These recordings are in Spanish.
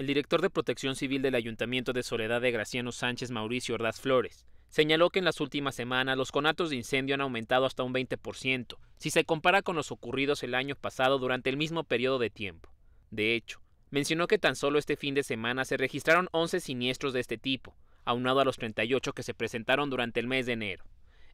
el director de Protección Civil del Ayuntamiento de Soledad de Graciano Sánchez Mauricio Ordaz Flores señaló que en las últimas semanas los conatos de incendio han aumentado hasta un 20%, si se compara con los ocurridos el año pasado durante el mismo periodo de tiempo. De hecho, mencionó que tan solo este fin de semana se registraron 11 siniestros de este tipo, aunado a los 38 que se presentaron durante el mes de enero.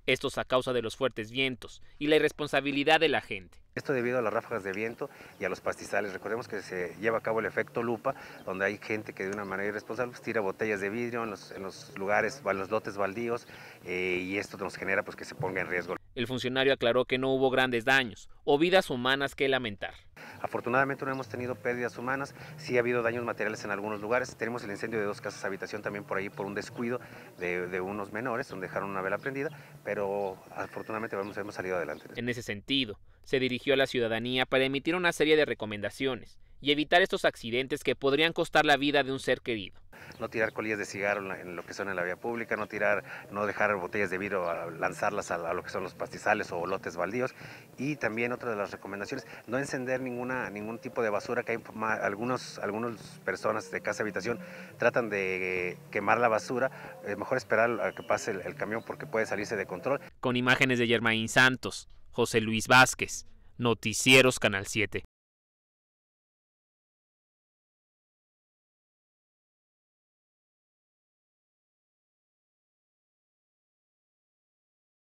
Estos a causa de los fuertes vientos y la irresponsabilidad de la gente. Esto debido a las ráfagas de viento y a los pastizales. Recordemos que se lleva a cabo el efecto lupa, donde hay gente que de una manera irresponsable pues, tira botellas de vidrio en los, lugares, en los lotes baldíos, eh, y esto nos genera pues, que se ponga en riesgo. El funcionario aclaró que no hubo grandes daños o vidas humanas que lamentar. Afortunadamente no hemos tenido pérdidas humanas, sí ha habido daños materiales en algunos lugares. Tenemos el incendio de dos casas habitación también por ahí por un descuido de, unos menores donde dejaron una vela prendida, pero afortunadamente hemos salido adelante. En ese sentido, se dirigió a la ciudadanía para emitir una serie de recomendaciones y evitar estos accidentes que podrían costar la vida de un ser querido. No tirar colillas de cigarro en lo que son en la vía pública, no tirar, no dejar botellas de vidrio, ah, lanzarlas a lo que son los pastizales o lotes baldíos. Y también otra de las recomendaciones, no encender ninguna, ningún tipo de basura, que hay algunos, algunas personas de casa habitación tratan de eh, quemar la basura, Es eh, mejor esperar a que pase el, camión porque puede salirse de control. Con imágenes de Germain Santos, José Luis Vázquez, Noticieros Canal 7.